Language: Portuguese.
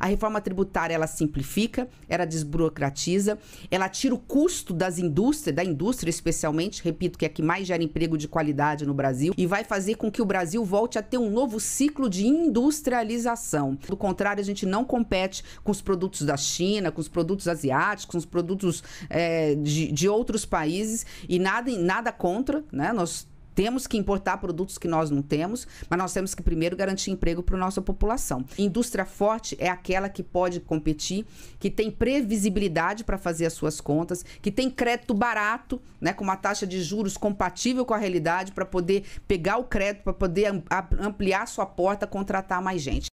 A reforma tributária ela simplifica, ela desburocratiza, ela tira o custo das indústrias, da indústria especialmente, repito que é que mais gera emprego de qualidade no Brasil e vai fazer com que o Brasil volte a ter um novo ciclo de industrialização. Do contrário, a gente não compete com os produtos da China, com os produtos asiáticos, com os produtos é, de, de outros países e nada nada contra, né? Nós temos que importar produtos que nós não temos, mas nós temos que primeiro garantir emprego para a nossa população. Indústria forte é aquela que pode competir, que tem previsibilidade para fazer as suas contas, que tem crédito barato, né, com uma taxa de juros compatível com a realidade para poder pegar o crédito, para poder ampliar sua porta, contratar mais gente.